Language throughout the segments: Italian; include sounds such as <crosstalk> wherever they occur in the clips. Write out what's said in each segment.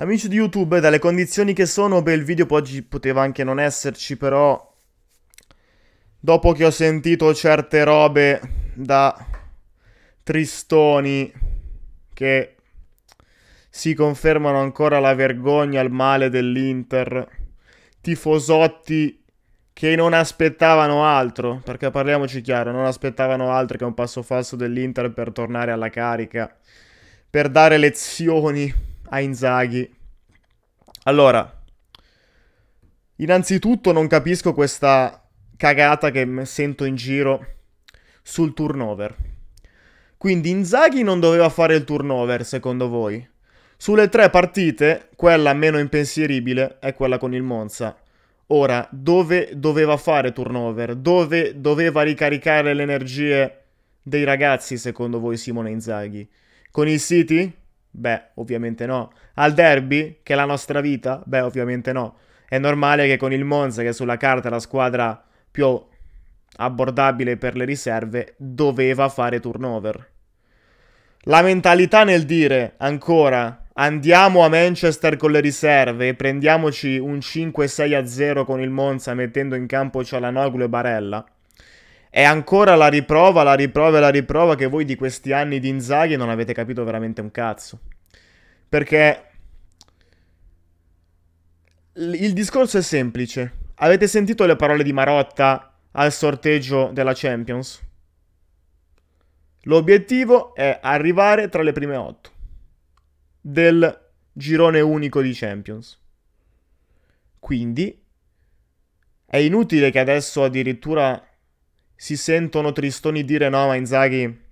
Amici di YouTube, dalle condizioni che sono, beh, il video oggi poteva anche non esserci, però... Dopo che ho sentito certe robe da tristoni che si confermano ancora la vergogna, il male dell'Inter, tifosotti che non aspettavano altro, perché parliamoci chiaro, non aspettavano altro che un passo falso dell'Inter per tornare alla carica, per dare lezioni a Inzaghi. Allora, innanzitutto non capisco questa cagata che sento in giro sul turnover. Quindi Inzaghi non doveva fare il turnover, secondo voi? Sulle tre partite, quella meno impensieribile è quella con il Monza. Ora, dove doveva fare turnover? Dove doveva ricaricare le energie dei ragazzi, secondo voi, Simone Inzaghi? Con il City? Beh, ovviamente no. Al derby, che è la nostra vita? Beh, ovviamente no. È normale che con il Monza, che sulla carta è la squadra più abbordabile per le riserve, doveva fare turnover. La mentalità nel dire ancora andiamo a Manchester con le riserve e prendiamoci un 5-6 0 con il Monza mettendo in campo Cialanoglu e Barella è ancora la riprova, la riprova e la riprova che voi di questi anni di Inzaghi non avete capito veramente un cazzo. Perché il discorso è semplice. Avete sentito le parole di Marotta al sorteggio della Champions? L'obiettivo è arrivare tra le prime otto del girone unico di Champions. Quindi è inutile che adesso addirittura si sentono tristoni dire no, ma Inzaghi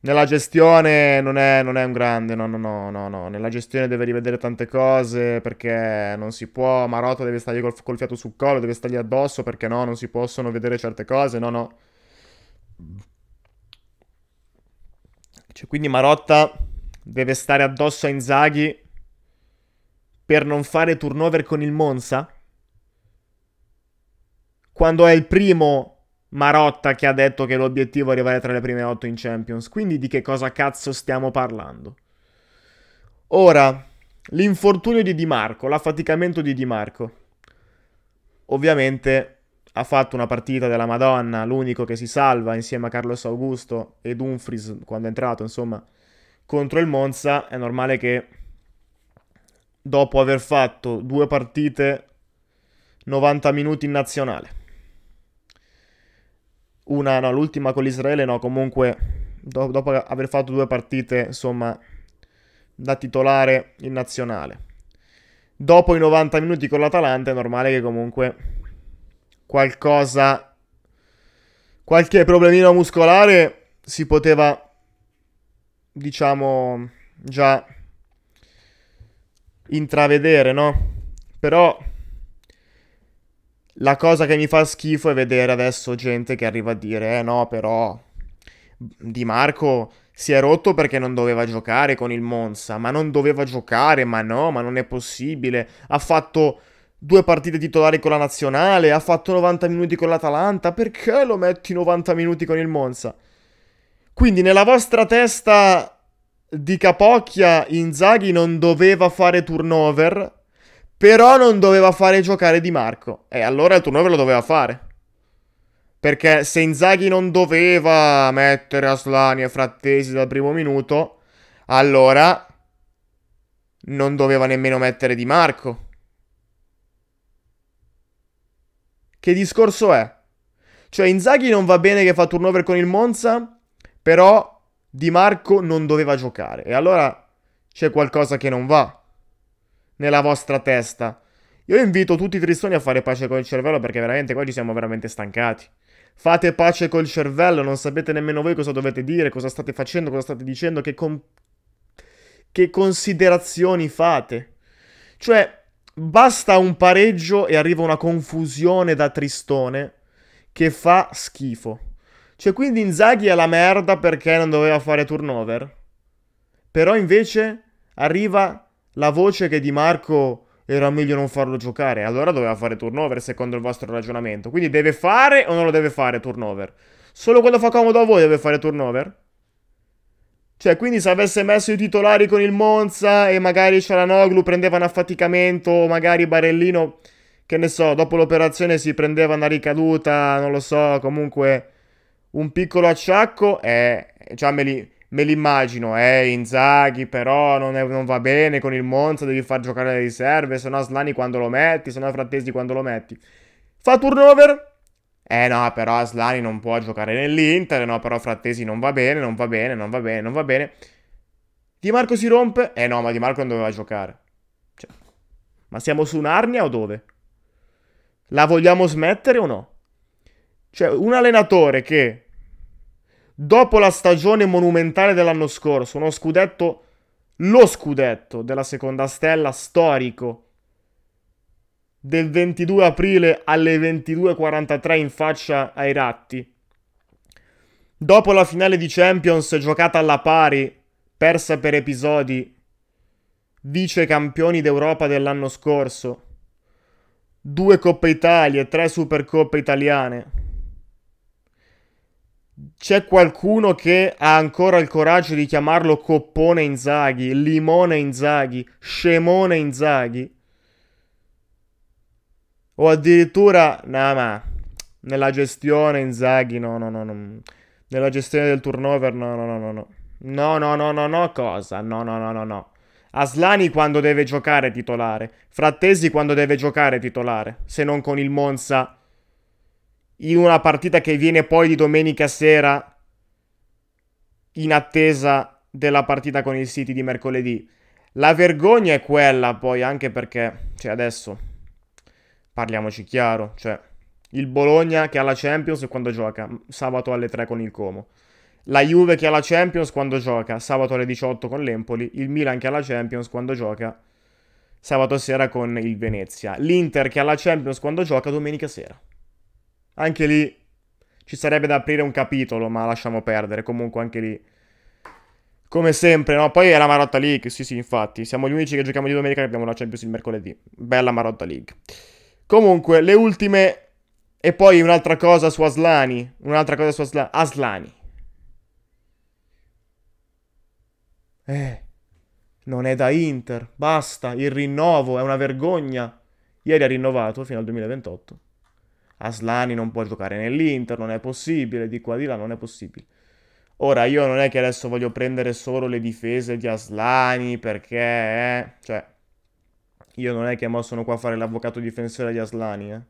nella gestione non è, non è, un grande, no, no, no, no, no. Nella gestione deve rivedere tante cose perché non si può. Marotta deve stargli col, col fiato sul collo, deve stargli addosso perché no, non si possono vedere certe cose, no, no. Cioè, quindi Marotta deve stare addosso a Inzaghi per non fare turnover con il Monza? Quando è il primo Marotta che ha detto che l'obiettivo è arrivare tra le prime 8 in Champions. Quindi di che cosa cazzo stiamo parlando? Ora, l'infortunio di Di Marco, l'affaticamento di Di Marco. Ovviamente ha fatto una partita della Madonna, l'unico che si salva insieme a Carlos Augusto e Dumfries quando è entrato, insomma, contro il Monza. È normale che dopo aver fatto due partite 90 minuti in nazionale una, no, l'ultima con l'Israele, no, comunque do- dopo aver fatto due partite, insomma, da titolare in nazionale. Dopo i 90 minuti con l'Atalanta è normale che comunque qualcosa, qualche problemino muscolare si poteva, diciamo, già intravedere, no? Però la cosa che mi fa schifo è vedere adesso gente che arriva a dire, eh no, però Di Marco si è rotto perché non doveva giocare con il Monza, ma non doveva giocare, ma no, ma non è possibile. Ha fatto due partite titolari con la nazionale, ha fatto 90 minuti con l'Atalanta, perché lo metti 90 minuti con il Monza? Quindi nella vostra testa di Capocchia Inzaghi non doveva fare turnover però non doveva fare giocare Di Marco. E allora il turnover lo doveva fare. Perché se Inzaghi non doveva mettere Aslani e Frattesi dal primo minuto, allora non doveva nemmeno mettere Di Marco. Che discorso è? Cioè Inzaghi non va bene che fa turnover con il Monza, però Di Marco non doveva giocare. E allora c'è qualcosa che non va nella vostra testa. Io invito tutti i tristoni a fare pace col cervello perché veramente oggi siamo veramente stancati. Fate pace col cervello, non sapete nemmeno voi cosa dovete dire, cosa state facendo, cosa state dicendo, che, con... che considerazioni fate. Cioè, basta un pareggio e arriva una confusione da tristone che fa schifo. Cioè, quindi Inzaghi è la merda perché non doveva fare turnover. Però invece arriva la voce che Di Marco era meglio non farlo giocare, allora doveva fare turnover secondo il vostro ragionamento. Quindi deve fare o non lo deve fare turnover? Solo quando fa comodo a voi deve fare turnover? Cioè, quindi se avesse messo i titolari con il Monza e magari Cialanoglu prendeva un affaticamento o magari Barellino, che ne so, dopo l'operazione si prendeva una ricaduta, non lo so, comunque un piccolo acciacco, eh, già me li me l'immagino, eh, Inzaghi però non, è, non, va bene con il Monza, devi far giocare le riserve, se no Slani quando lo metti, se no Frattesi quando lo metti. Fa turnover? Eh no, però Aslani non può giocare nell'Inter, no, però Frattesi non va bene, non va bene, non va bene, non va bene. Di Marco si rompe? Eh no, ma Di Marco non doveva giocare. Cioè, ma siamo su un'arnia o dove? La vogliamo smettere o no? Cioè, un allenatore che dopo la stagione monumentale dell'anno scorso, uno scudetto, lo scudetto della seconda stella storico del 22 aprile alle 22.43 in faccia ai Ratti. Dopo la finale di Champions giocata alla pari, persa per episodi, vice campioni d'Europa dell'anno scorso, due Coppe Italie, tre Supercoppe italiane c'è qualcuno che ha ancora il coraggio di chiamarlo Coppone Inzaghi, Limone Inzaghi, Scemone Inzaghi? O addirittura, no, ma nella gestione Inzaghi, no, no, no, no. Nella gestione del turnover, no, no, no, no, no. No, no, no, no, no, cosa? No, no, no, no, no. Aslani quando deve giocare titolare, Frattesi quando deve giocare titolare, se non con il Monza in una partita che viene poi di domenica sera in attesa della partita con il City di mercoledì. La vergogna è quella poi anche perché, cioè adesso, parliamoci chiaro, cioè il Bologna che ha la Champions quando gioca sabato alle 3 con il Como. La Juve che ha la Champions quando gioca sabato alle 18 con l'Empoli, il Milan che ha la Champions quando gioca sabato sera con il Venezia, l'Inter che ha la Champions quando gioca domenica sera. Anche lì ci sarebbe da aprire un capitolo, ma lasciamo perdere. Comunque anche lì... Come sempre, no? Poi è la Marotta League, sì sì, infatti. Siamo gli unici che giochiamo di domenica che abbiamo la Champions il mercoledì. Bella Marotta League. Comunque, le ultime... E poi un'altra cosa su Aslani. Un'altra cosa su Asla... Aslani. Eh... Non è da Inter. Basta, il rinnovo è una vergogna. Ieri ha rinnovato fino al 2028. Aslani non può giocare nell'Inter, non è possibile, di qua di là non è possibile. Ora io non è che adesso voglio prendere solo le difese di Aslani perché... Eh, cioè, io non è che mo sono qua a fare l'avvocato difensore di Aslani, eh.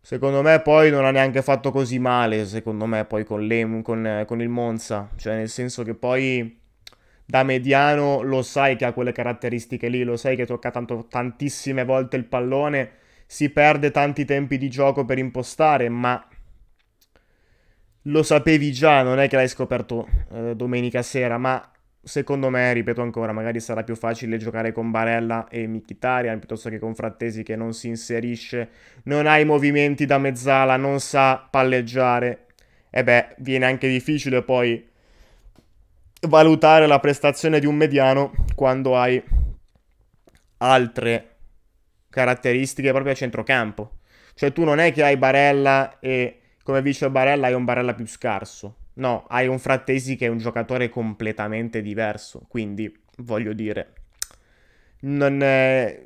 Secondo me poi non ha neanche fatto così male, secondo me, poi con, le, con, con il Monza. Cioè, nel senso che poi da mediano lo sai che ha quelle caratteristiche lì, lo sai che tocca tanto, tantissime volte il pallone si perde tanti tempi di gioco per impostare, ma lo sapevi già, non è che l'hai scoperto eh, domenica sera, ma secondo me, ripeto ancora, magari sarà più facile giocare con Barella e Mkhitaryan piuttosto che con Frattesi che non si inserisce, non ha i movimenti da mezzala, non sa palleggiare. E beh, viene anche difficile poi valutare la prestazione di un mediano quando hai altre caratteristiche proprio a centrocampo. Cioè tu non è che hai Barella e come dice Barella hai un Barella più scarso. No, hai un Frattesi che è un giocatore completamente diverso. Quindi, voglio dire, non è...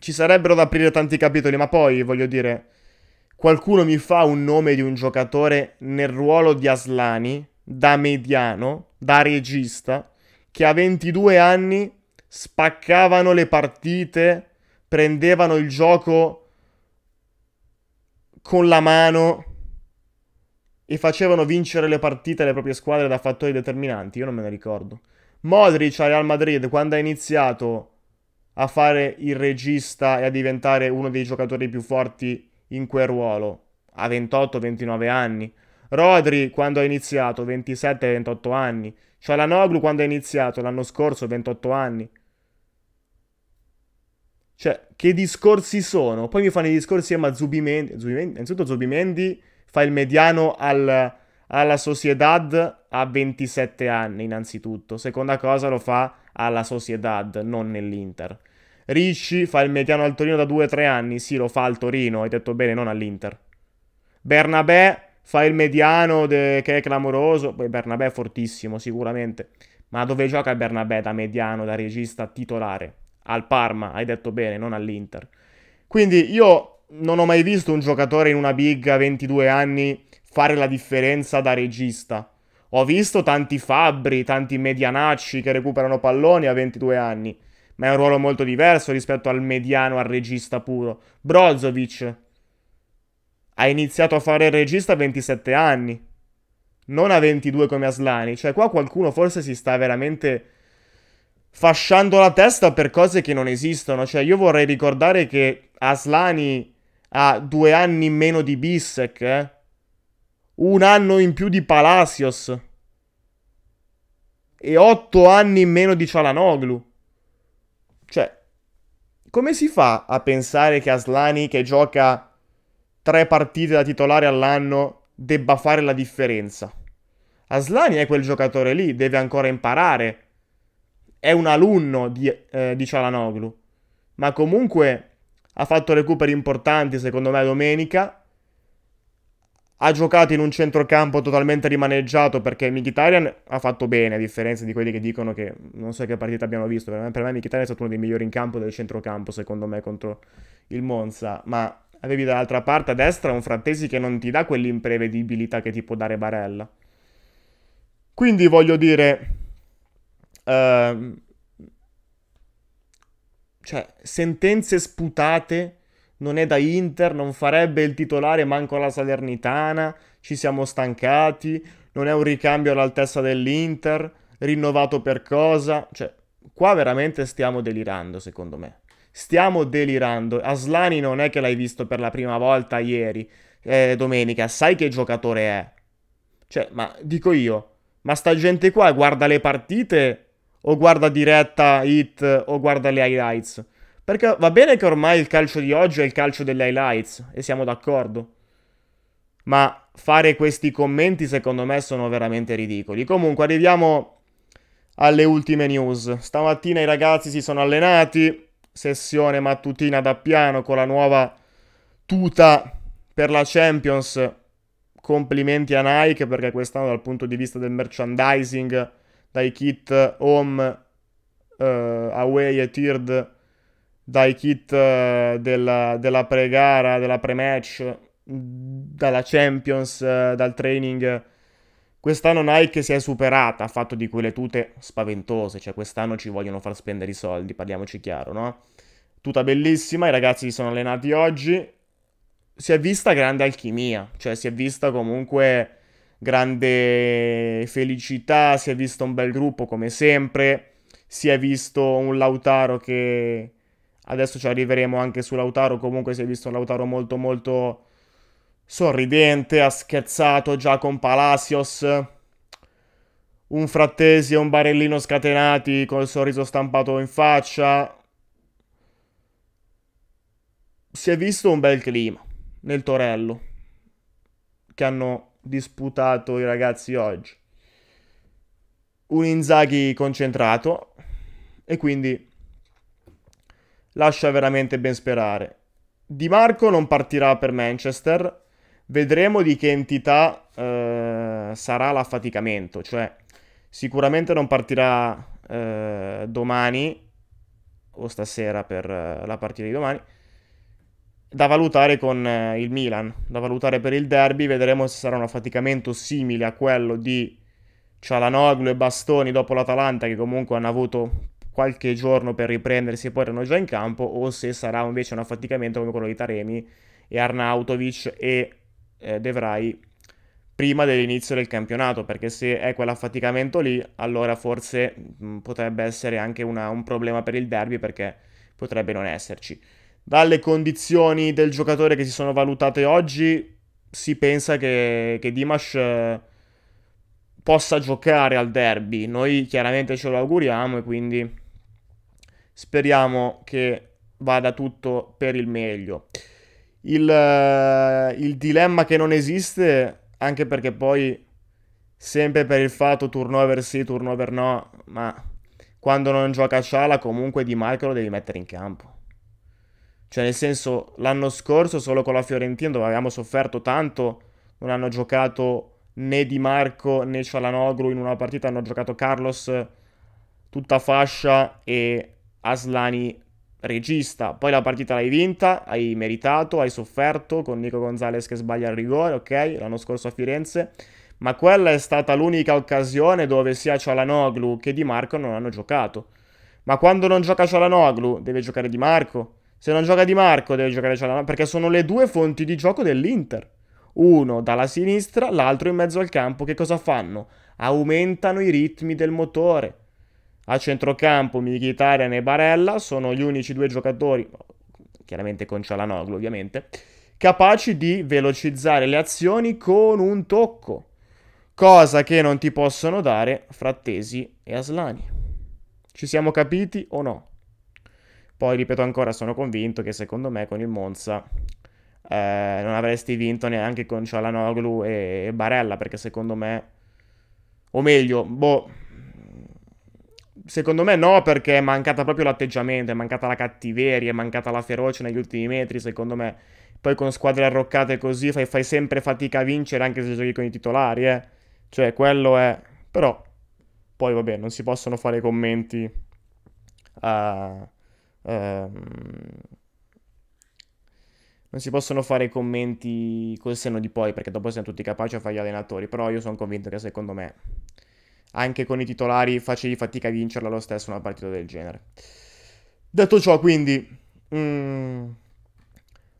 ci sarebbero da aprire tanti capitoli, ma poi, voglio dire, qualcuno mi fa un nome di un giocatore nel ruolo di Aslani, da mediano, da regista, che a 22 anni spaccavano le partite prendevano il gioco con la mano e facevano vincere le partite alle proprie squadre da fattori determinanti. Io non me ne ricordo. Modric al Real Madrid, quando ha iniziato a fare il regista e a diventare uno dei giocatori più forti in quel ruolo, a 28-29 anni. Rodri quando ha iniziato, 27-28 anni. Cialanoglu quando ha iniziato l'anno scorso, 28 anni. Cioè, che discorsi sono? Poi mi fanno i discorsi, eh, ma Zubimendi, Zubimendi... Innanzitutto Zubimendi fa il mediano al, alla Sociedad a 27 anni, innanzitutto. Seconda cosa lo fa alla Sociedad, non nell'Inter. Ricci fa il mediano al Torino da 2-3 anni, sì, lo fa al Torino, hai detto bene, non all'Inter. Bernabé fa il mediano de... che è clamoroso, poi Bernabé è fortissimo sicuramente, ma dove gioca Bernabé da mediano, da regista titolare? al Parma, hai detto bene, non all'Inter. Quindi io non ho mai visto un giocatore in una big a 22 anni fare la differenza da regista. Ho visto tanti Fabbri, tanti medianacci che recuperano palloni a 22 anni, ma è un ruolo molto diverso rispetto al mediano, al regista puro. Brozovic ha iniziato a fare il regista a 27 anni, non a 22 come Aslani. Cioè qua qualcuno forse si sta veramente fasciando la testa per cose che non esistono. Cioè, io vorrei ricordare che Aslani ha due anni in meno di Bissek, eh? un anno in più di Palacios e otto anni in meno di Cialanoglu. Cioè, come si fa a pensare che Aslani, che gioca tre partite da titolare all'anno, debba fare la differenza? Aslani è quel giocatore lì, deve ancora imparare è un alunno di, eh, di Cialanoglu, ma comunque ha fatto recuperi importanti secondo me domenica, ha giocato in un centrocampo totalmente rimaneggiato perché Mkhitaryan ha fatto bene, a differenza di quelli che dicono che non so che partita abbiamo visto, per me, per me Mkhitaryan è stato uno dei migliori in campo del centrocampo secondo me contro il Monza, ma avevi dall'altra parte a destra un Frattesi che non ti dà quell'imprevedibilità che ti può dare Barella. Quindi voglio dire, Ehm, cioè, sentenze sputate, non è da Inter, non farebbe il titolare manco la Salernitana, ci siamo stancati, non è un ricambio all'altezza dell'Inter, rinnovato per cosa, cioè, qua veramente stiamo delirando, secondo me. Stiamo delirando. Aslani non è che l'hai visto per la prima volta ieri, eh, domenica, sai che giocatore è. Cioè, ma dico io, ma sta gente qua guarda le partite o guarda diretta hit o guarda le highlights. Perché va bene che ormai il calcio di oggi è il calcio delle highlights, e siamo d'accordo. Ma fare questi commenti secondo me sono veramente ridicoli. Comunque arriviamo alle ultime news. Stamattina i ragazzi si sono allenati, sessione mattutina da piano con la nuova tuta per la Champions. Complimenti a Nike perché quest'anno dal punto di vista del merchandising dai kit home, uh, away e tiered, dai kit uh, della, della, pre-gara, della pre-match, dalla Champions, uh, dal training. Quest'anno Nike si è superata, ha fatto di quelle tute spaventose, cioè quest'anno ci vogliono far spendere i soldi, parliamoci chiaro, no? Tuta bellissima, i ragazzi si sono allenati oggi, si è vista grande alchimia, cioè si è vista comunque grande felicità, si è visto un bel gruppo come sempre, si è visto un Lautaro che adesso ci arriveremo anche su Lautaro, comunque si è visto un Lautaro molto molto sorridente, ha scherzato già con Palacios, un Frattesi e un Barellino scatenati col sorriso stampato in faccia. Si è visto un bel clima nel Torello che hanno disputato i ragazzi oggi. Un Inzaghi concentrato e quindi lascia veramente ben sperare. Di Marco non partirà per Manchester, vedremo di che entità eh, sarà l'affaticamento, cioè sicuramente non partirà eh, domani o stasera per eh, la partita di domani da valutare con eh, il Milan, da valutare per il derby, vedremo se sarà un affaticamento simile a quello di Cialanoglu e Bastoni dopo l'Atalanta che comunque hanno avuto qualche giorno per riprendersi e poi erano già in campo o se sarà invece un affaticamento come quello di Taremi e Arnautovic e eh, De Vrij prima dell'inizio del campionato perché se è quell'affaticamento lì allora forse mh, mm, potrebbe essere anche una, un problema per il derby perché potrebbe non esserci. Dalle condizioni del giocatore che si sono valutate oggi, si pensa che, che Dimash eh, possa giocare al derby. Noi chiaramente ce lo auguriamo e quindi speriamo che vada tutto per il meglio. Il, eh, il, dilemma che non esiste, anche perché poi sempre per il fatto turnover sì, turnover no, ma quando non gioca Sciala comunque Di Marco lo devi mettere in campo. Cioè, nel senso, l'anno scorso solo con la Fiorentina, dove avevamo sofferto tanto, non hanno giocato né Di Marco né Cialanoglu in una partita, hanno giocato Carlos tutta fascia e Aslani regista. Poi la partita l'hai vinta, hai meritato, hai sofferto con Nico Gonzalez che sbaglia il rigore, ok, l'anno scorso a Firenze. Ma quella è stata l'unica occasione dove sia Cialanoglu che Di Marco non hanno giocato. Ma quando non gioca Cialanoglu, deve giocare Di Marco se non gioca Di Marco deve giocare Cialanoglu. perché sono le due fonti di gioco dell'Inter. Uno dalla sinistra, l'altro in mezzo al campo. Che cosa fanno? Aumentano i ritmi del motore. A centrocampo Mkhitaryan e Barella sono gli unici due giocatori, chiaramente con Cialanoglu ovviamente, capaci di velocizzare le azioni con un tocco, cosa che non ti possono dare Frattesi e Aslani. Ci siamo capiti o no? Poi, ripeto ancora, sono convinto che secondo me con il Monza eh, non avresti vinto neanche con Cialanoglu e, e Barella, perché secondo me... O meglio, boh, Secondo me no, perché è mancata proprio l'atteggiamento, è mancata la cattiveria, è mancata la ferocia negli ultimi metri, secondo me. Poi con squadre arroccate così fai, fai sempre fatica a vincere anche se giochi con i titolari, eh. Cioè, quello è... Però, poi vabbè, non si possono fare commenti uh, Ehm... Non si possono fare commenti col senno di poi, perché dopo siamo tutti capaci a fare gli allenatori. Però io sono convinto che secondo me, anche con i titolari, facevi fatica a vincerla lo stesso una partita del genere. Detto ciò, quindi, mh, mm,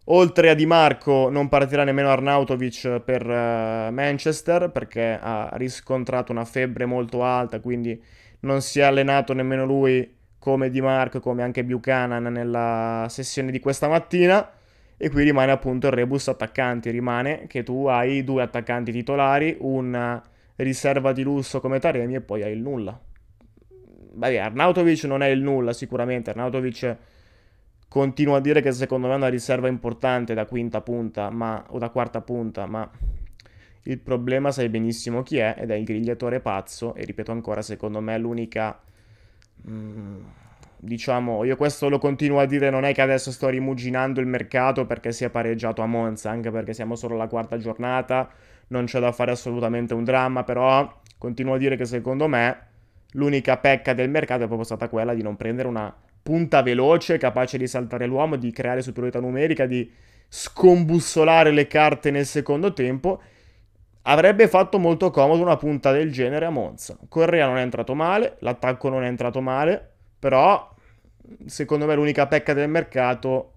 oltre a Di Marco, non partirà nemmeno Arnautovic per uh, Manchester, perché ha riscontrato una febbre molto alta, quindi non si è allenato nemmeno lui come Di Marco, come anche Buchanan nella sessione di questa mattina. E qui rimane appunto il rebus attaccanti, rimane che tu hai due attaccanti titolari, una riserva di lusso come Taremi e poi hai il nulla. Vabbè, Arnautovic non è il nulla sicuramente, Arnautovic continua a dire che secondo me è una riserva importante da quinta punta ma, o da quarta punta, ma il problema sai benissimo chi è ed è il grigliatore pazzo e ripeto ancora, secondo me è l'unica Mm, diciamo, io questo lo continuo a dire, non è che adesso sto rimuginando il mercato perché si è pareggiato a Monza, anche perché siamo solo alla quarta giornata, non c'è da fare assolutamente un dramma, però continuo a dire che secondo me l'unica pecca del mercato è proprio stata quella di non prendere una punta veloce, capace di saltare l'uomo, di creare superiorità numerica, di scombussolare le carte nel secondo tempo Avrebbe fatto molto comodo una punta del genere a Monza. Correa non è entrato male, l'attacco non è entrato male, però secondo me l'unica pecca del mercato,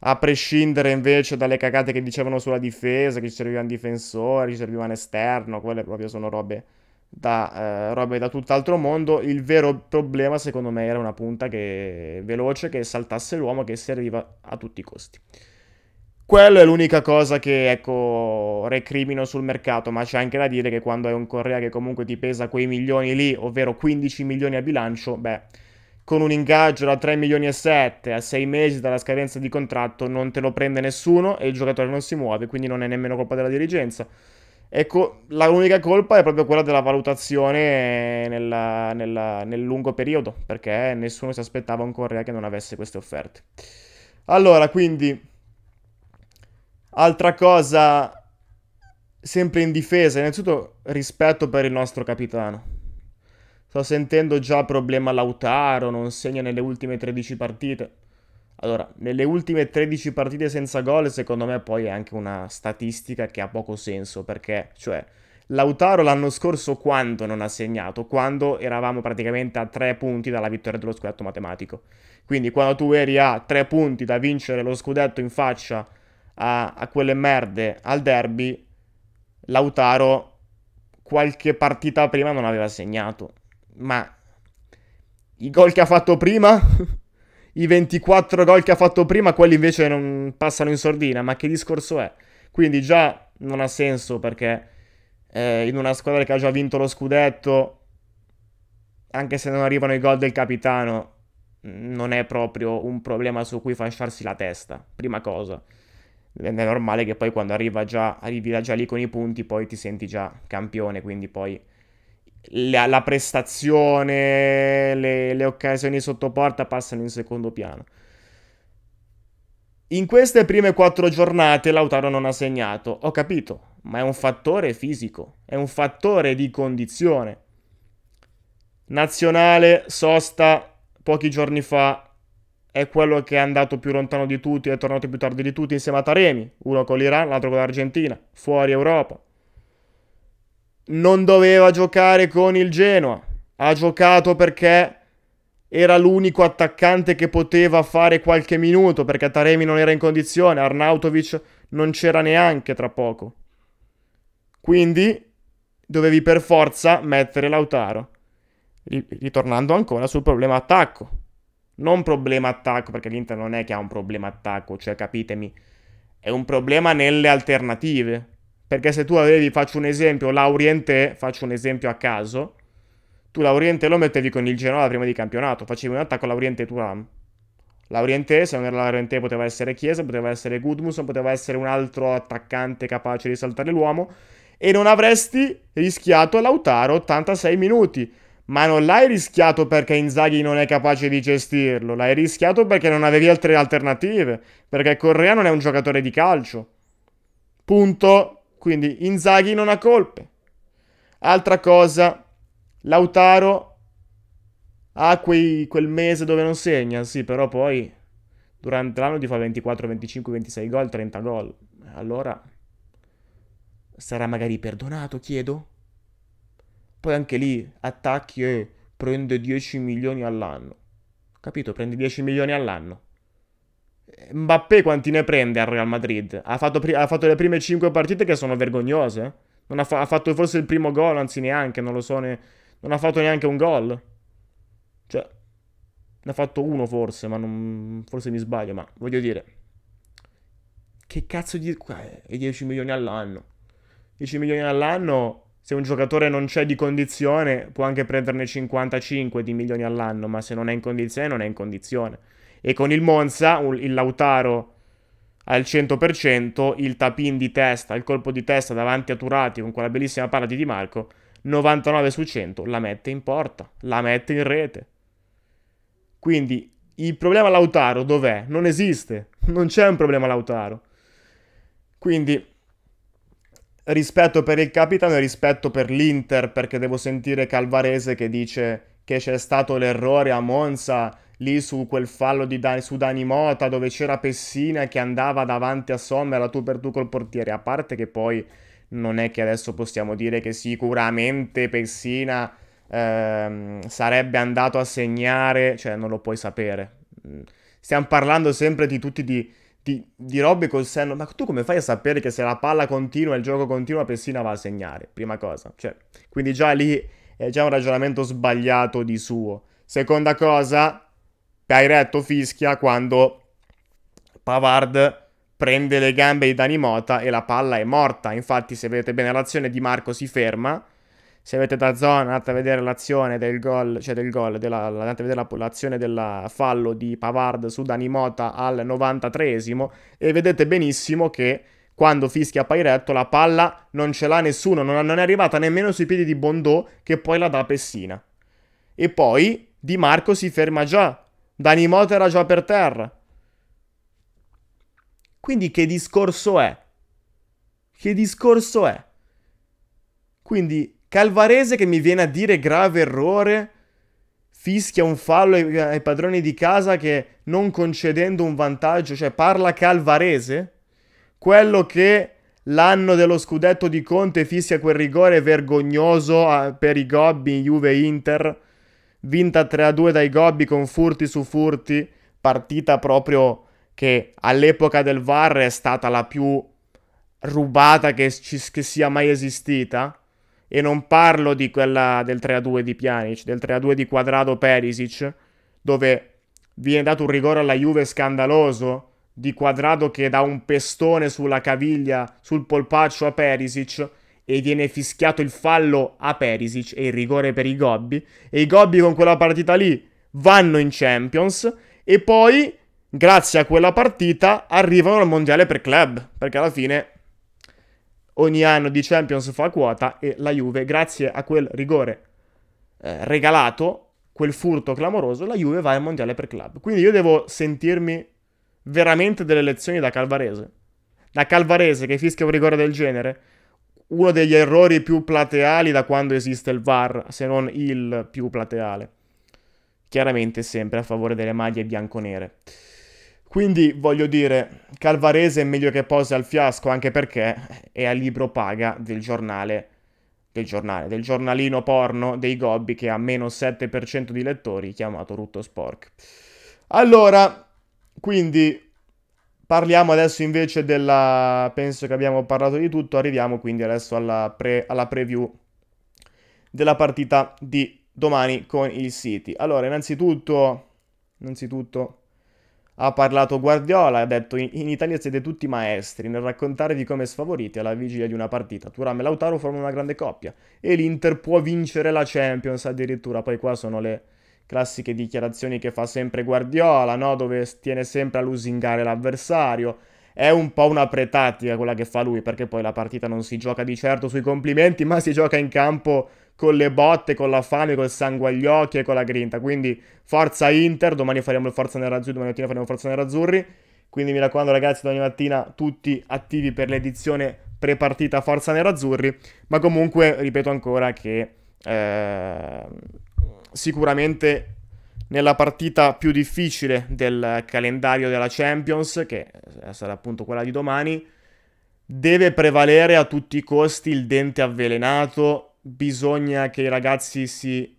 a prescindere invece dalle cagate che dicevano sulla difesa, che ci serviva un difensore, ci serviva un esterno, quelle proprio sono robe da, eh, robe da tutt'altro mondo, il vero problema secondo me era una punta che, veloce che saltasse l'uomo che serviva a tutti i costi. Quello è l'unica cosa che, ecco, recrimino sul mercato, ma c'è anche da dire che quando hai un Correa che comunque ti pesa quei milioni lì, ovvero 15 milioni a bilancio, beh, con un ingaggio da 3 milioni e 7 a 6 mesi dalla scadenza di contratto non te lo prende nessuno e il giocatore non si muove, quindi non è nemmeno colpa della dirigenza. Ecco, la unica colpa è proprio quella della valutazione nella, nella, nel lungo periodo, perché nessuno si aspettava un Correa che non avesse queste offerte. Allora, quindi Altra cosa, sempre in difesa, innanzitutto rispetto per il nostro capitano. Sto sentendo già il problema Lautaro, non segna nelle ultime 13 partite. Allora, nelle ultime 13 partite senza gol, secondo me poi è anche una statistica che ha poco senso, perché, cioè, Lautaro l'anno scorso quando non ha segnato? Quando eravamo praticamente a tre punti dalla vittoria dello scudetto matematico. Quindi quando tu eri a tre punti da vincere lo scudetto in faccia a, a quelle merde al derby, Lautaro qualche partita prima non aveva segnato. Ma i gol che ha fatto prima, <laughs> i 24 gol che ha fatto prima, quelli invece non passano in sordina. Ma che discorso è? Quindi già non ha senso perché eh, in una squadra che ha già vinto lo scudetto, anche se non arrivano i gol del capitano, non è proprio un problema su cui fasciarsi la testa. Prima cosa è normale che poi quando arriva già, arrivi già lì con i punti, poi ti senti già campione, quindi poi la, la prestazione, le, le occasioni sotto porta passano in secondo piano. In queste prime quattro giornate Lautaro non ha segnato, ho capito, ma è un fattore fisico, è un fattore di condizione. Nazionale, sosta, pochi giorni fa è quello che è andato più lontano di tutti, è tornato più tardi di tutti insieme a Taremi, uno con l'Iran, l'altro con l'Argentina, fuori Europa. Non doveva giocare con il Genoa, ha giocato perché era l'unico attaccante che poteva fare qualche minuto, perché Taremi non era in condizione, Arnautovic non c'era neanche tra poco. Quindi dovevi per forza mettere Lautaro, ritornando ancora sul problema attacco non problema attacco, perché l'Inter non è che ha un problema attacco, cioè capitemi, è un problema nelle alternative. Perché se tu avevi, faccio un esempio, Lauriente, faccio un esempio a caso, tu Lauriente lo mettevi con il Genoa prima di campionato, facevi un attacco Lauriente Turam. Lauriente, se non era Lauriente, poteva essere Chiesa, poteva essere Gudmundsson, poteva essere un altro attaccante capace di saltare l'uomo. E non avresti rischiato Lautaro 86 minuti. Ma non l'hai rischiato perché Inzaghi non è capace di gestirlo, l'hai rischiato perché non avevi altre alternative, perché Correa non è un giocatore di calcio. Punto. Quindi Inzaghi non ha colpe. Altra cosa, Lautaro ha quei, quel mese dove non segna, sì, però poi durante l'anno ti fa 24, 25, 26 gol, 30 gol. Allora sarà magari perdonato, chiedo? Poi anche lì attacchi e prende 10 milioni all'anno. Capito? Prende 10 milioni all'anno. Mbappé quanti ne prende al Real Madrid? Ha fatto, pri- ha fatto le prime 5 partite che sono vergognose. Eh. Non ha, fa- ha, fatto forse il primo gol, anzi neanche, non lo so. Ne- non ha fatto neanche un gol. Cioè, ne ha fatto uno forse, ma non, forse mi sbaglio, ma voglio dire. Che cazzo di... Qua 10 milioni all'anno. 10 milioni all'anno se un giocatore non c'è di condizione, può anche prenderne 55 di milioni all'anno, ma se non è in condizione, non è in condizione. E con il Monza, il Lautaro al 100%, il tapin di testa, il colpo di testa davanti a Turati con quella bellissima palla di Di Marco, 99 su 100, la mette in porta, la mette in rete. Quindi il problema Lautaro dov'è? Non esiste, non c'è un problema Lautaro. Quindi rispetto per il capitano e rispetto per l'Inter, perché devo sentire Calvarese che dice che c'è stato l'errore a Monza lì su quel fallo di Dan- su Dani Mota dove c'era Pessina che andava davanti a Sommer la tu per tu col portiere, a parte che poi non è che adesso possiamo dire che sicuramente Pessina ehm, sarebbe andato a segnare, cioè non lo puoi sapere. Mm. Stiamo parlando sempre di tutti di di, di robe col senno. Ma tu come fai a sapere che se la palla continua, il gioco continua, Pessina va a segnare? Prima cosa. Cioè, quindi già lì è già un ragionamento sbagliato di suo. Seconda cosa, Pairetto fischia quando Pavard prende le gambe di Dani Mota e la palla è morta. Infatti, se vedete bene l'azione di Marco si ferma se avete da zona andate a vedere l'azione del gol, cioè del gol, della, andate a vedere l'azione del fallo di Pavard su Danimota al 93esimo e vedete benissimo che quando fischia Pairetto la palla non ce l'ha nessuno, non, non è arrivata nemmeno sui piedi di Bondò che poi la dà a Pessina. E poi Di Marco si ferma già, Danimota era già per terra. Quindi che discorso è? Che discorso è? Quindi Calvarese che mi viene a dire grave errore, fischia un fallo ai, ai padroni di casa che non concedendo un vantaggio, cioè parla Calvarese, quello che l'anno dello scudetto di Conte fischia quel rigore vergognoso a, ah, per i Gobbi in Juve-Inter, vinta 3-2 dai Gobbi con furti su furti, partita proprio che all'epoca del VAR è stata la più rubata che, ci, che sia mai esistita e non parlo di quella del 3-2 di Pjanic, del 3-2 di Quadrado Perisic, dove viene dato un rigore alla Juve scandaloso di Quadrado che dà un pestone sulla caviglia, sul polpaccio a Perisic e viene fischiato il fallo a Perisic e il rigore per i Gobbi e i Gobbi con quella partita lì vanno in Champions e poi grazie a quella partita arrivano al mondiale per club perché alla fine ogni anno di Champions fa quota e la Juve, grazie a quel rigore eh, regalato, quel furto clamoroso, la Juve va al mondiale per club. Quindi io devo sentirmi veramente delle lezioni da Calvarese. Da Calvarese che fischia un rigore del genere, uno degli errori più plateali da quando esiste il VAR, se non il più plateale. Chiaramente sempre a favore delle maglie bianconere. nere quindi voglio dire, Calvarese è meglio che posi al fiasco anche perché è a libro paga del giornale, del giornale, del giornalino porno dei gobbi che ha meno 7% di lettori chiamato Rutto Spork. Allora, quindi parliamo adesso invece della... penso che abbiamo parlato di tutto, arriviamo quindi adesso alla, pre... alla preview della partita di domani con il City. Allora, innanzitutto... innanzitutto ha parlato Guardiola, ha detto in Italia siete tutti maestri nel raccontarvi come sfavoriti alla vigilia di una partita. Turam e Lautaro formano una grande coppia e l'Inter può vincere la Champions addirittura. Poi qua sono le classiche dichiarazioni che fa sempre Guardiola, no? dove tiene sempre a lusingare l'avversario. È un po' una pretattica quella che fa lui perché poi la partita non si gioca di certo sui complimenti ma si gioca in campo con le botte, con la fame, col sangue agli occhi e con la grinta. Quindi forza Inter, domani faremo il Forza Nerazzurri, domani mattina faremo Forza Nerazzurri. Quindi mi raccomando ragazzi, domani mattina tutti attivi per l'edizione prepartita Forza Nerazzurri. Ma comunque, ripeto ancora che eh, sicuramente nella partita più difficile del calendario della Champions, che eh, sarà appunto quella di domani, deve prevalere a tutti i costi il dente avvelenato bisogna che i ragazzi si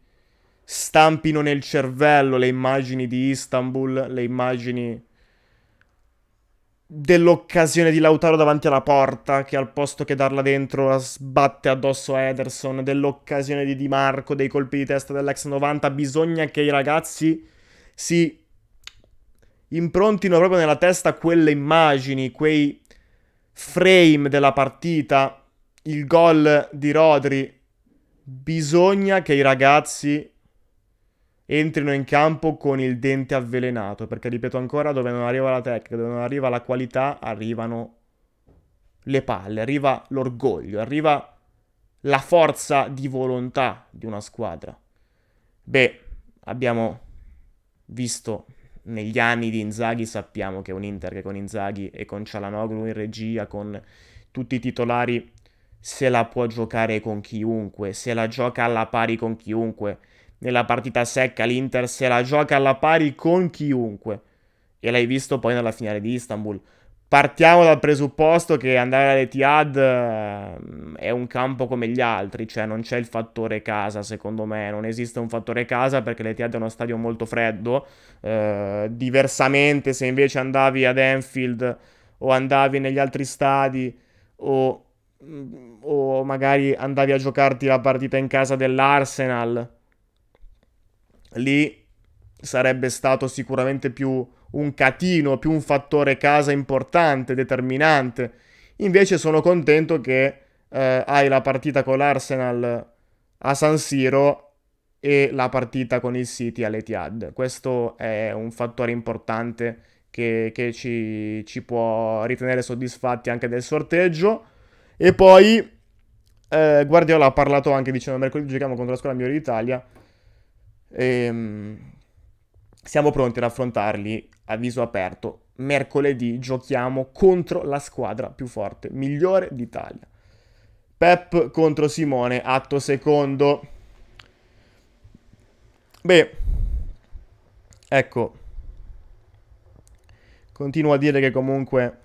stampino nel cervello le immagini di Istanbul, le immagini dell'occasione di Lautaro davanti alla porta che al posto che darla dentro la sbatte addosso a Ederson, dell'occasione di Di Marco, dei colpi di testa dell'ex 90, bisogna che i ragazzi si improntino proprio nella testa quelle immagini, quei frame della partita, il gol di Rodri bisogna che i ragazzi entrino in campo con il dente avvelenato, perché ripeto ancora, dove non arriva la tecnica, dove non arriva la qualità, arrivano le palle, arriva l'orgoglio, arriva la forza di volontà di una squadra. Beh, abbiamo visto negli anni di Inzaghi, sappiamo che un Inter che con Inzaghi e con Cialanoglu in regia, con tutti i titolari se la può giocare con chiunque, se la gioca alla pari con chiunque. Nella partita secca l'Inter se la gioca alla pari con chiunque. E l'hai visto poi nella finale di Istanbul. Partiamo dal presupposto che andare all'Etihad mm, è un campo come gli altri, cioè non c'è il fattore casa secondo me, non esiste un fattore casa perché l'Etihad è uno stadio molto freddo, eh, diversamente se invece andavi ad Enfield o andavi negli altri stadi o Mm, o magari andavi a giocarti la partita in casa dell'Arsenal, lì sarebbe stato sicuramente più un catino, più un fattore casa importante, determinante. Invece sono contento che eh, hai la partita con l'Arsenal a San Siro e la partita con il City all'Etihad. Questo è un fattore importante che, che ci, ci può ritenere soddisfatti anche del sorteggio. E poi eh, Guardiola ha parlato anche dicendo mercoledì giochiamo contro la squadra migliore d'Italia. E, um, siamo pronti ad affrontarli a viso aperto. Mercoledì giochiamo contro la squadra più forte, migliore d'Italia. Pep contro Simone, atto secondo. Beh, ecco, continuo a dire che comunque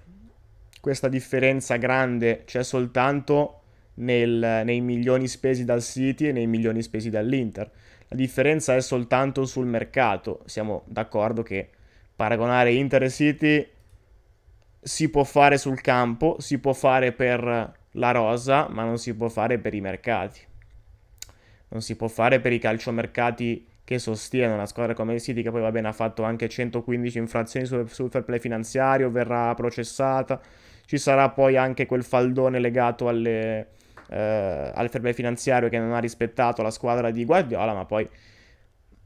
questa differenza grande c'è soltanto nel, nei milioni spesi dal City e nei milioni spesi dall'Inter. La differenza è soltanto sul mercato. Siamo d'accordo che paragonare Inter e City si può fare sul campo, si può fare per la rosa, ma non si può fare per i mercati. Non si può fare per i calciomercati che sostiene una squadra come il City che poi va bene ha fatto anche 115 infrazioni sul, sul fair play finanziario, verrà processata, ci sarà poi anche quel faldone legato alle, eh, al fair play finanziario che non ha rispettato la squadra di Guardiola, ma poi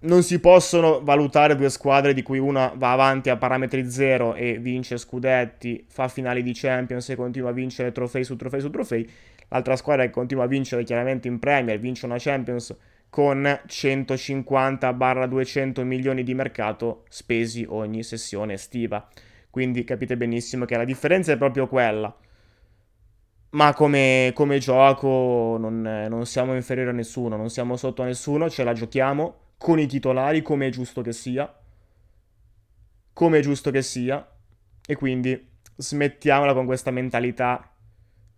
non si possono valutare due squadre di cui una va avanti a parametri zero e vince scudetti, fa finali di Champions e continua a vincere trofei su trofei su trofei, l'altra squadra che continua a vincere chiaramente in Premier, vince una Champions con 150-200 milioni di mercato spesi ogni sessione estiva. Quindi capite benissimo che la differenza è proprio quella. Ma come, come gioco non, non, siamo inferiori a nessuno, non siamo sotto a nessuno, ce la giochiamo con i titolari come è giusto che sia. Come è giusto che sia. E quindi smettiamola con questa mentalità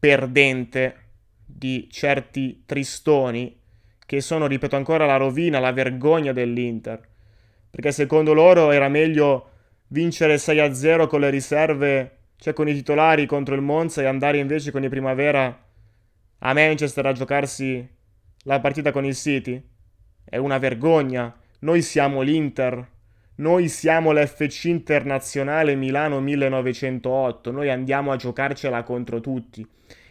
perdente di certi tristoni che sono, ripeto ancora, la rovina, la vergogna dell'Inter. Perché secondo loro era meglio vincere 6-0 con le riserve, cioè con i titolari contro il Monza e andare invece con i Primavera a Manchester a giocarsi la partita con il City. È una vergogna. Noi siamo l'Inter. Noi siamo l'FC Internazionale Milano 1908. Noi andiamo a giocarcela contro tutti.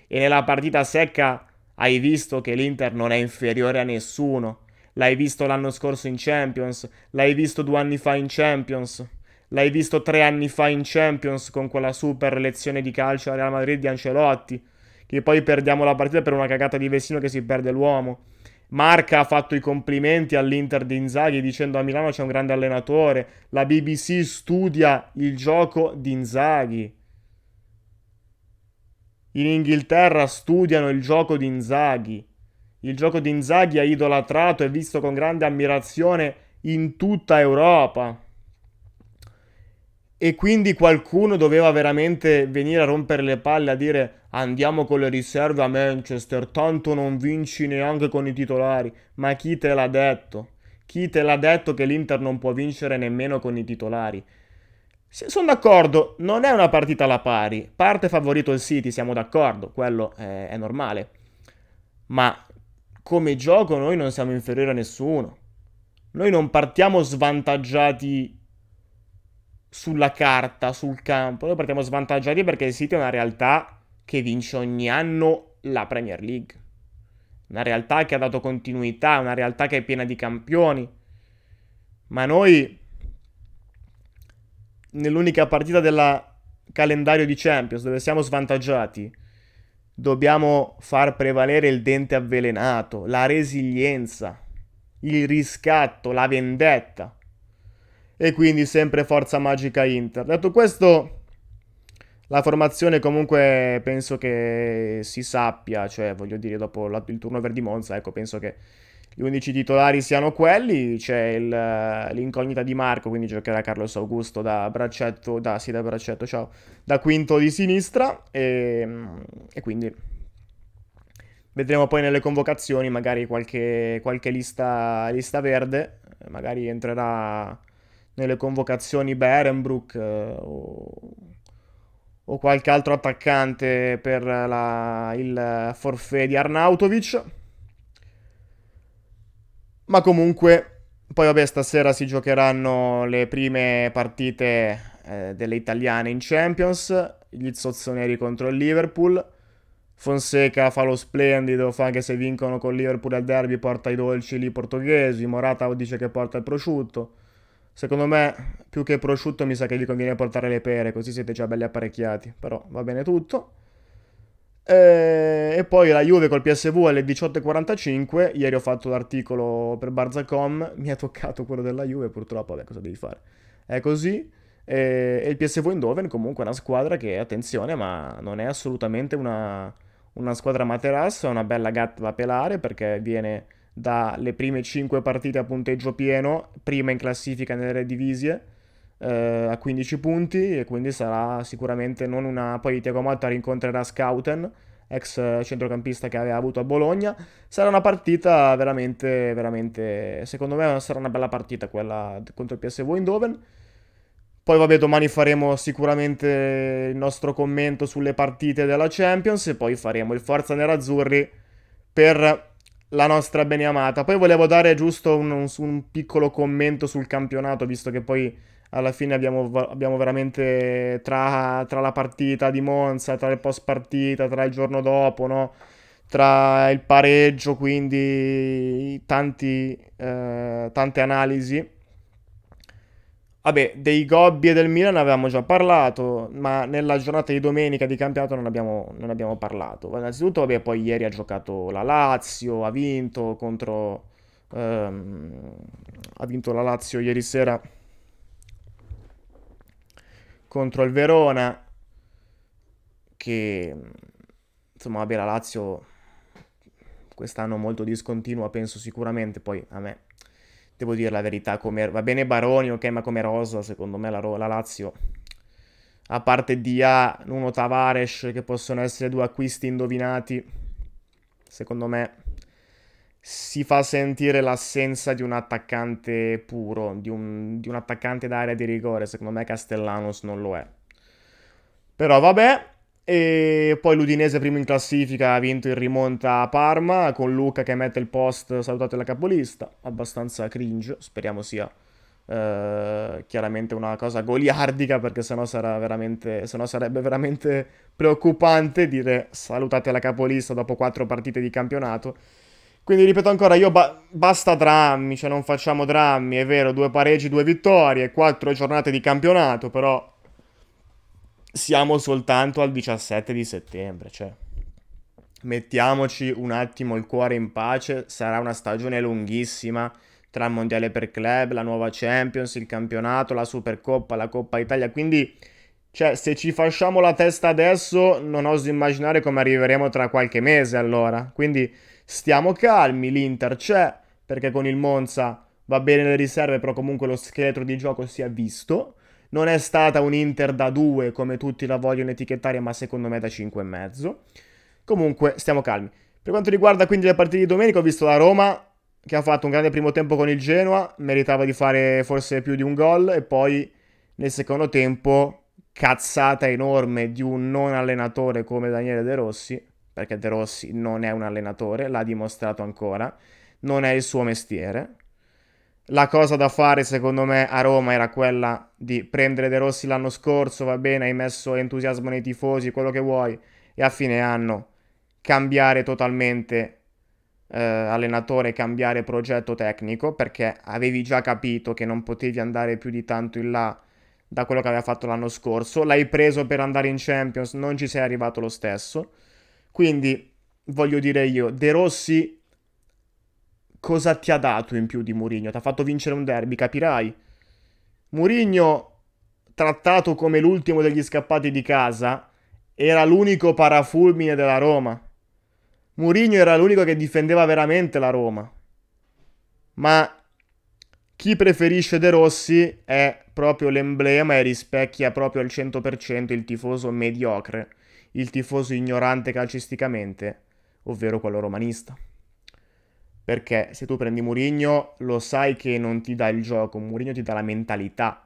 E nella partita secca hai visto che l'Inter non è inferiore a nessuno. L'hai visto l'anno scorso in Champions, l'hai visto due anni fa in Champions, l'hai visto tre anni fa in Champions con quella super lezione di calcio al Real Madrid di Ancelotti, che poi perdiamo la partita per una cagata di Vecino che si perde l'uomo. Marca ha fatto i complimenti all'Inter di Inzaghi dicendo a Milano c'è un grande allenatore, la BBC studia il gioco di Inzaghi in Inghilterra studiano il gioco di Inzaghi. Il gioco di Inzaghi è idolatrato e visto con grande ammirazione in tutta Europa. E quindi qualcuno doveva veramente venire a rompere le palle a dire andiamo con le riserve a Manchester, tanto non vinci neanche con i titolari. Ma chi te l'ha detto? Chi te l'ha detto che l'Inter non può vincere nemmeno con i titolari? Sono d'accordo, non è una partita alla pari. Parte favorito il City, siamo d'accordo, quello è, eh, è normale. Ma come gioco noi non siamo inferiori a nessuno. Noi non partiamo svantaggiati sulla carta, sul campo. Noi partiamo svantaggiati perché il City è una realtà che vince ogni anno la Premier League. Una realtà che ha dato continuità, una realtà che è piena di campioni. Ma noi nell'unica partita del calendario di Champions dove siamo svantaggiati, dobbiamo far prevalere il dente avvelenato, la resilienza, il riscatto, la vendetta. E quindi sempre forza magica Inter. Detto questo, la formazione comunque penso che si sappia, cioè voglio dire dopo il turnover di Monza, ecco penso che gli unici titolari siano quelli, c'è l'incognita di Marco, quindi giocherà Carlos Augusto da braccetto, da, sì, da, braccetto, ciao, da quinto di sinistra e, ehm, e quindi... Vedremo poi nelle convocazioni magari qualche, qualche lista, lista, verde, magari entrerà nelle convocazioni Berenbrook eh, o, o, qualche altro attaccante per la, il forfè di Arnautovic. Ma comunque, poi vabbè, stasera si giocheranno le prime partite eh, delle italiane in Champions, gli zozzoneri contro il Liverpool. Fonseca fa lo splendido, fa anche se vincono con Liverpool al derby, porta i dolci lì portoghesi, Morata dice che porta il prosciutto. Secondo me, più che prosciutto, mi sa che gli conviene portare le pere, così siete già belli apparecchiati. Però va bene tutto. Eh, e poi la Juve col PSV alle 18.45. Ieri ho fatto l'articolo per Barzacom. Mi è toccato quello della Juve. Purtroppo, vabbè, cosa devi fare? È così. E, il PSV Eindhoven comunque è una squadra che, attenzione, ma non è assolutamente una, una squadra materassa. È una bella gatta da pelare perché viene dalle prime 5 partite a punteggio pieno, prima in classifica nelle redivisie eh, a 15 punti e quindi sarà sicuramente non una... Poi Tiago Motta rincontrerà Scouten, ex centrocampista che aveva avuto a Bologna. Sarà una partita veramente, veramente... Secondo me sarà una bella partita quella contro il PSV Eindhoven. Poi vabbè, domani faremo sicuramente il nostro commento sulle partite della Champions e poi faremo il Forza Nerazzurri per la nostra beniamata. Poi volevo dare giusto un, un piccolo commento sul campionato, visto che poi alla fine abbiamo, abbiamo veramente tra, tra, la partita di Monza, tra il post partita, tra il giorno dopo, no? tra il pareggio, quindi tanti, eh, tante analisi. Vabbè, dei Gobbi e del Milan avevamo già parlato, ma nella giornata di domenica di campionato non abbiamo, non abbiamo parlato. Innanzitutto, vabbè, poi ieri ha giocato la Lazio, ha vinto contro... Ehm, ha vinto la Lazio ieri sera contro il Verona, che insomma, vabbè, la Lazio quest'anno molto discontinua, penso sicuramente, poi a me devo dire la verità, come, va bene Baroni, ok, ma come Rosa, secondo me la, la Lazio, a parte Dia, Nuno Tavares, che possono essere due acquisti indovinati, secondo me si fa sentire l'assenza di un attaccante puro, di un, di un attaccante d'area di rigore. Secondo me Castellanos non lo è. Però vabbè, e poi l'Udinese primo in classifica ha vinto il rimonta a Parma con Luca che mette il post salutate la capolista, abbastanza cringe, speriamo sia eh, chiaramente una cosa goliardica perché sennò, sarà veramente, sennò sarebbe veramente preoccupante dire salutate la capolista dopo quattro partite di campionato. Quindi ripeto ancora, io ba- basta drammi, cioè non facciamo drammi, è vero, due pareggi, due vittorie, quattro giornate di campionato, però siamo soltanto al 17 di settembre, cioè mettiamoci un attimo il cuore in pace, sarà una stagione lunghissima tra il mondiale per club, la nuova Champions, il campionato, la Supercoppa, la Coppa Italia, quindi cioè se ci facciamo la testa adesso non oso immaginare come arriveremo tra qualche mese allora, quindi stiamo calmi, l'Inter c'è, perché con il Monza va bene le riserve, però comunque lo scheletro di gioco si è visto. Non è stata un Inter da 2 come tutti la vogliono etichettare, ma secondo me da e mezzo. Comunque, stiamo calmi. Per quanto riguarda quindi le partite di domenica, ho visto la Roma che ha fatto un grande primo tempo con il Genoa, meritava di fare forse più di un gol e poi nel secondo tempo cazzata enorme di un non allenatore come Daniele De Rossi perché De Rossi non è un allenatore, l'ha dimostrato ancora, non è il suo mestiere. La cosa da fare secondo me a Roma era quella di prendere De Rossi l'anno scorso, va bene, hai messo entusiasmo nei tifosi, quello che vuoi, e a fine anno cambiare totalmente eh, allenatore, cambiare progetto tecnico, perché avevi già capito che non potevi andare più di tanto in là da quello che aveva fatto l'anno scorso, l'hai preso per andare in Champions, non ci sei arrivato lo stesso. Quindi, voglio dire io, De Rossi cosa ti ha dato in più di Mourinho? Ti ha fatto vincere un derby, capirai. Mourinho, trattato come l'ultimo degli scappati di casa, era l'unico parafulmine della Roma. Mourinho era l'unico che difendeva veramente la Roma. Ma chi preferisce De Rossi è proprio l'emblema e rispecchia proprio al 100% il tifoso mediocre il tifoso ignorante calcisticamente, ovvero quello romanista. Perché se tu prendi Murigno lo sai che non ti dà il gioco, Murigno ti dà la mentalità.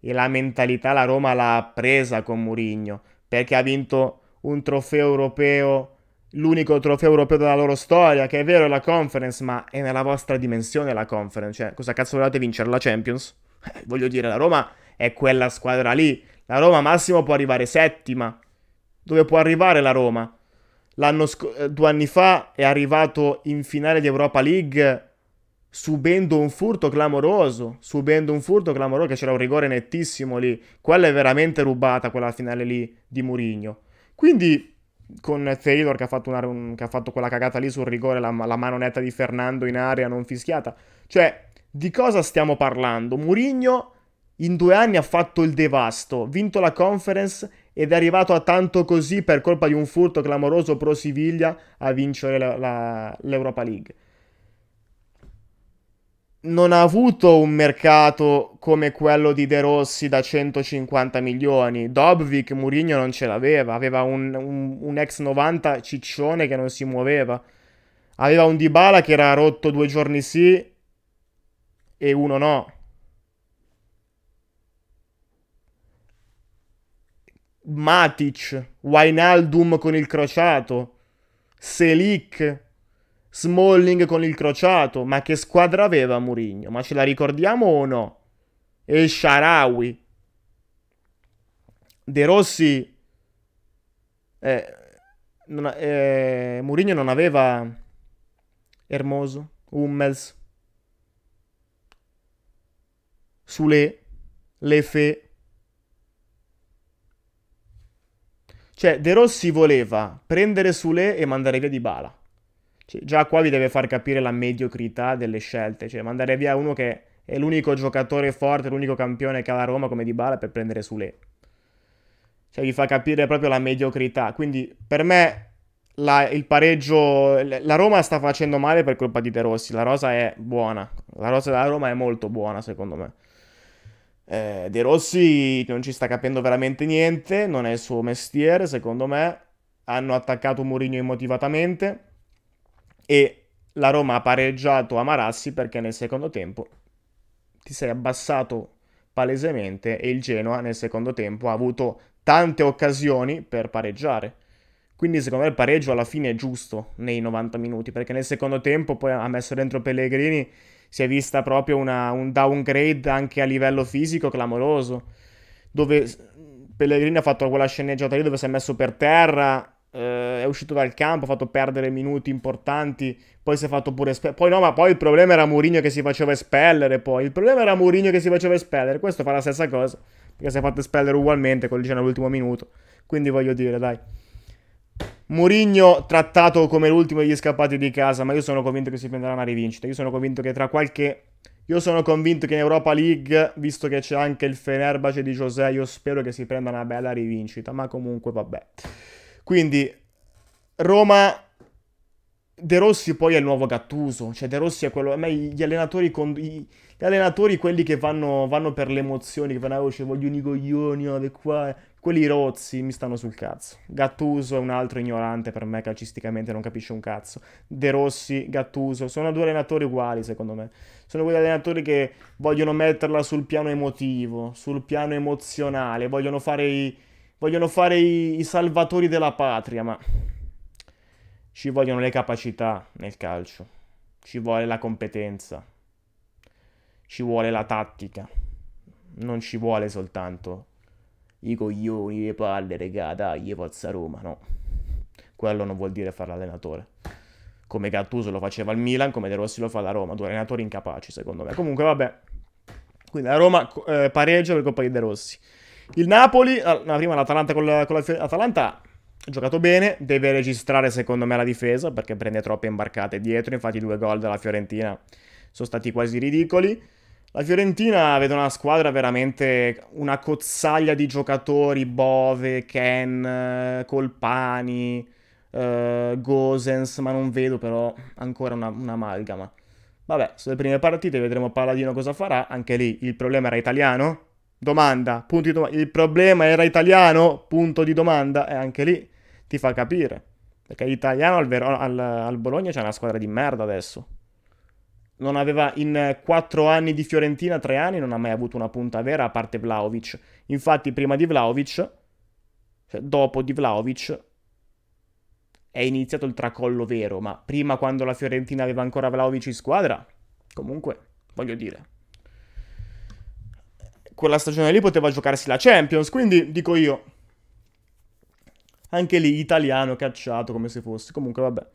E la mentalità la Roma l'ha presa con Murigno, perché ha vinto un trofeo europeo, l'unico trofeo europeo della loro storia, che è vero è la conference, ma è nella vostra dimensione la conference. Cioè, cosa cazzo volevate vincere la Champions? <laughs> voglio dire, la Roma è quella squadra lì. La Roma massimo può arrivare settima dove può arrivare la Roma. L'anno sc- eh, due anni fa è arrivato in finale di Europa League subendo un furto clamoroso, subendo un furto clamoroso che c'era un rigore nettissimo lì. Quella è veramente rubata quella finale lì di Murigno. Quindi con Taylor che ha fatto, una, un, che ha fatto quella cagata lì sul rigore, la, la mano netta di Fernando in area non fischiata. Cioè, di cosa stiamo parlando? Murigno in due anni ha fatto il devasto, vinto la conference ed è arrivato a tanto così per colpa di un furto clamoroso pro Siviglia a vincere la, la, l'Europa League. Non ha avuto un mercato come quello di De Rossi da 150 milioni. Dobvik Murigno non ce l'aveva, aveva un, un, un ex 90 ciccione che non si muoveva. Aveva un Dybala che era rotto due giorni sì e uno no Matic, Wainaldum con il crociato, Selic, Smalling con il crociato. Ma che squadra aveva Murigno? Ma ce la ricordiamo o no? E Sharawi. De Rossi... Eh, eh, Murigno non aveva Hermoso, Hummels, Sule, Lefe... Cioè, De Rossi voleva prendere Sule e mandare via Di Bala. Cioè, già qua vi deve far capire la mediocrità delle scelte. Cioè, mandare via uno che è l'unico giocatore forte, l'unico campione che ha la Roma come Di Bala per prendere Sule. Cioè, vi fa capire proprio la mediocrità. Quindi, per me, la, il pareggio... La Roma sta facendo male per colpa di De Rossi. La rosa è buona. La rosa della Roma è molto buona, secondo me. Eh, De Rossi non ci sta capendo veramente niente, non è il suo mestiere, secondo me. Hanno attaccato Mourinho immotivatamente e la Roma ha pareggiato a Marassi perché nel secondo tempo ti sei abbassato palesemente e il Genoa nel secondo tempo ha avuto tante occasioni per pareggiare. Quindi secondo me il pareggio alla fine è giusto nei 90 minuti perché nel secondo tempo poi ha messo dentro Pellegrini si è vista proprio una, un downgrade anche a livello fisico clamoroso, dove Pellegrini ha fatto quella sceneggiata lì dove si è messo per terra, eh, è uscito dal campo, ha fatto perdere minuti importanti, poi si è fatto pure espellere. Poi no, ma poi il problema era Mourinho che si faceva espellere, poi il problema era Mourinho che si faceva espellere, questo fa la stessa cosa, perché si è fatto espellere ugualmente, col dicendo all'ultimo minuto, quindi voglio dire, dai. Mourinho trattato come l'ultimo degli scappati di casa, ma io sono convinto che si prenderà una rivincita. Io sono convinto che tra qualche... Io sono convinto che in Europa League, visto che c'è anche il Fenerbahce di José, io spero che si prenda una bella rivincita, ma comunque vabbè. Quindi, Roma... De Rossi poi è il nuovo Gattuso, cioè De Rossi è quello... A me gli allenatori, con... gli allenatori quelli che vanno, vanno per le emozioni, che vanno a oh, voce, voglio i coglioni, ave oh, qua... Quelli rozzi mi stanno sul cazzo. Gattuso è un altro ignorante per me, calcisticamente non capisce un cazzo. De Rossi, Gattuso, sono due allenatori uguali secondo me. Sono quegli allenatori che vogliono metterla sul piano emotivo, sul piano emozionale, vogliono fare i, vogliono fare i, i salvatori della patria, ma ci vogliono le capacità nel calcio, ci vuole la competenza, ci vuole la tattica, non ci vuole soltanto i coglioni, le palle, regà, dai, forza Roma, no. Quello non vuol dire fare l'allenatore. Come Gattuso lo faceva il Milan, come De Rossi lo fa la Roma, due allenatori incapaci, secondo me. Comunque, vabbè. Quindi la Roma eh, pareggio per colpa di De Rossi. Il Napoli, la, ah, prima l'Atalanta con, la, con l'Atalanta ha giocato bene, deve registrare secondo me la difesa perché prende troppe imbarcate dietro, infatti i due gol della Fiorentina sono stati quasi ridicoli. La Fiorentina vede una squadra veramente una cozzaglia di giocatori, Bove, Ken, eh, Colpani, eh, Gosens, ma non vedo però ancora una, un'amalgama. Vabbè, sulle prime partite vedremo Paladino cosa farà, anche lì il problema era italiano? Domanda, punto di domanda. Il problema era italiano? Punto di domanda, e anche lì ti fa capire. Perché l'italiano al, Ver- al, al Bologna c'è una squadra di merda adesso non aveva in eh, quattro anni di Fiorentina, tre anni, non ha mai avuto una punta vera a parte Vlaovic. Infatti prima di Vlaovic, cioè dopo di Vlaovic, è iniziato il tracollo vero, ma prima quando la Fiorentina aveva ancora Vlaovic in squadra, comunque, voglio dire, quella stagione lì poteva giocarsi la Champions, quindi dico io, anche lì italiano cacciato come se fosse, comunque vabbè.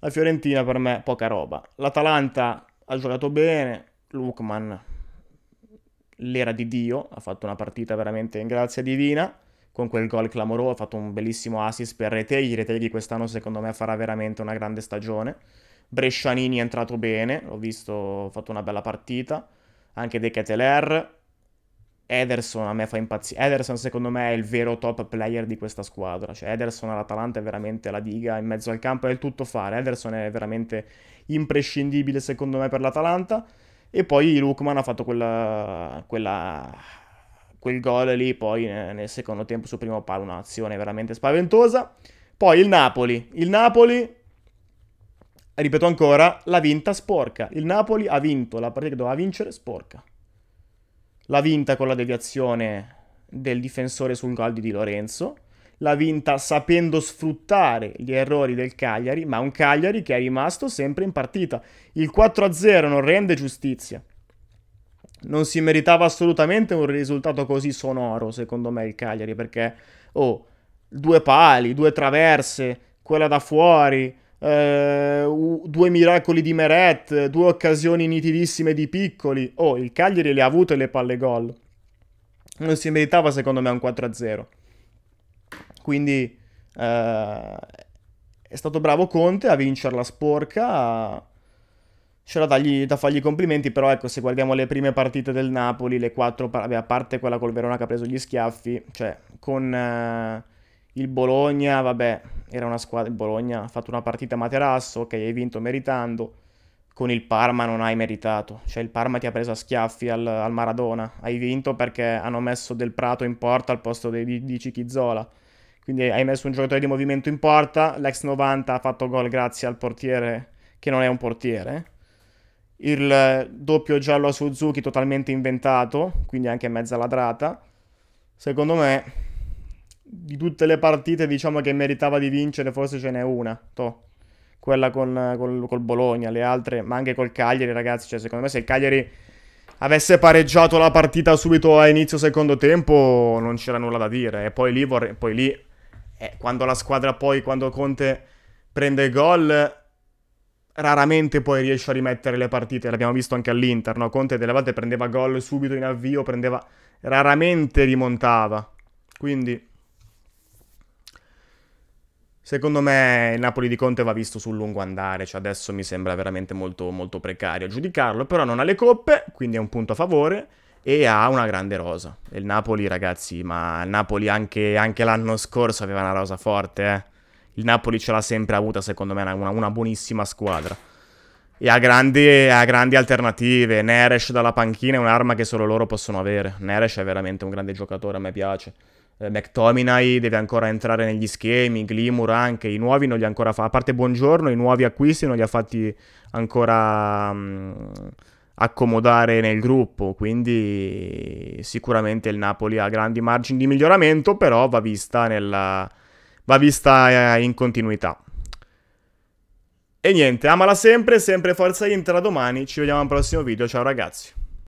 La Fiorentina per me poca roba. L'Atalanta ha giocato bene, Lukman l'era di Dio, ha fatto una partita veramente in grazia divina, con quel gol clamoroso ha fatto un bellissimo assist per Reteghi, Reteghi quest'anno secondo me farà veramente una grande stagione, Brescianini è entrato bene, l'ho visto, ha fatto una bella partita, anche De Keteler, Ederson a me fa impazzire. Ederson secondo me è il vero top player di questa squadra. Cioè Ederson all'Atalanta è veramente la diga in mezzo al campo, è il tutto fare. Ederson è veramente imprescindibile secondo me per l'Atalanta. E poi Lukman ha fatto quella, quella, quel gol lì, poi eh, nel secondo tempo sul primo palo un'azione veramente spaventosa. Poi il Napoli. Il Napoli ripeto ancora, l'ha vinta sporca. Il Napoli ha vinto la partita che doveva vincere sporca l'ha vinta con la deviazione del difensore sul gol di Di Lorenzo, l'ha vinta sapendo sfruttare gli errori del Cagliari, ma un Cagliari che è rimasto sempre in partita. Il 4-0 non rende giustizia. Non si meritava assolutamente un risultato così sonoro, secondo me, il Cagliari, perché, oh, due pali, due traverse, quella da fuori, eh, due miracoli di Meret, due occasioni nitidissime di piccoli. Oh, il Cagliari le ha avute le palle gol. Non si meritava secondo me un 4-0. Quindi eh, è stato bravo Conte a vincerla sporca. C'era da, da, fargli i complimenti, però ecco, se guardiamo le prime partite del Napoli, le quattro, a parte quella col Verona che ha preso gli schiaffi, cioè con... Eh, il Bologna, vabbè, era una squadra. Il Bologna ha fatto una partita a materasso, ok, hai vinto meritando. Con il Parma non hai meritato. Cioè, il Parma ti ha preso a schiaffi al, al Maradona. Hai vinto perché hanno messo Del Prato in porta al posto di, di, di Cichizzola. Quindi hai messo un giocatore di movimento in porta. L'ex 90 ha fatto gol grazie al portiere, che non è un portiere. Il doppio giallo a Suzuki totalmente inventato, quindi anche mezza ladrata. Secondo me di tutte le partite diciamo che meritava di vincere forse ce n'è una, toh. quella con, col, col, Bologna, le altre, ma anche col Cagliari ragazzi, cioè secondo me se il Cagliari avesse pareggiato la partita subito a inizio secondo tempo non c'era nulla da dire e poi lì, vorrei, poi lì eh, quando la squadra poi, quando Conte prende gol raramente poi riesce a rimettere le partite, l'abbiamo visto anche all'Inter, no? Conte delle volte prendeva gol subito in avvio, prendeva... raramente rimontava, quindi Secondo me il Napoli di Conte va visto sul lungo andare, cioè adesso mi sembra veramente molto, molto precario giudicarlo, però non ha le coppe, quindi è un punto a favore e ha una grande rosa. E il Napoli, ragazzi, ma il Napoli anche, anche l'anno scorso aveva una rosa forte, eh. Il Napoli ce l'ha sempre avuta, secondo me, una, una buonissima squadra. E ha grandi, ha grandi alternative. Neresh dalla panchina è un'arma che solo loro possono avere. Neresh è veramente un grande giocatore, a me piace eh, McTominay deve ancora entrare negli schemi, Glimur anche, i nuovi non li ha ancora fatti, a parte Buongiorno, i nuovi acquisti non li ha fatti ancora mh, mm, accomodare nel gruppo, quindi sicuramente il Napoli ha grandi margini di miglioramento, però va vista, nella, va vista eh, in continuità. E niente, amala sempre, sempre Forza Inter, a domani, ci vediamo al prossimo video, ciao ragazzi.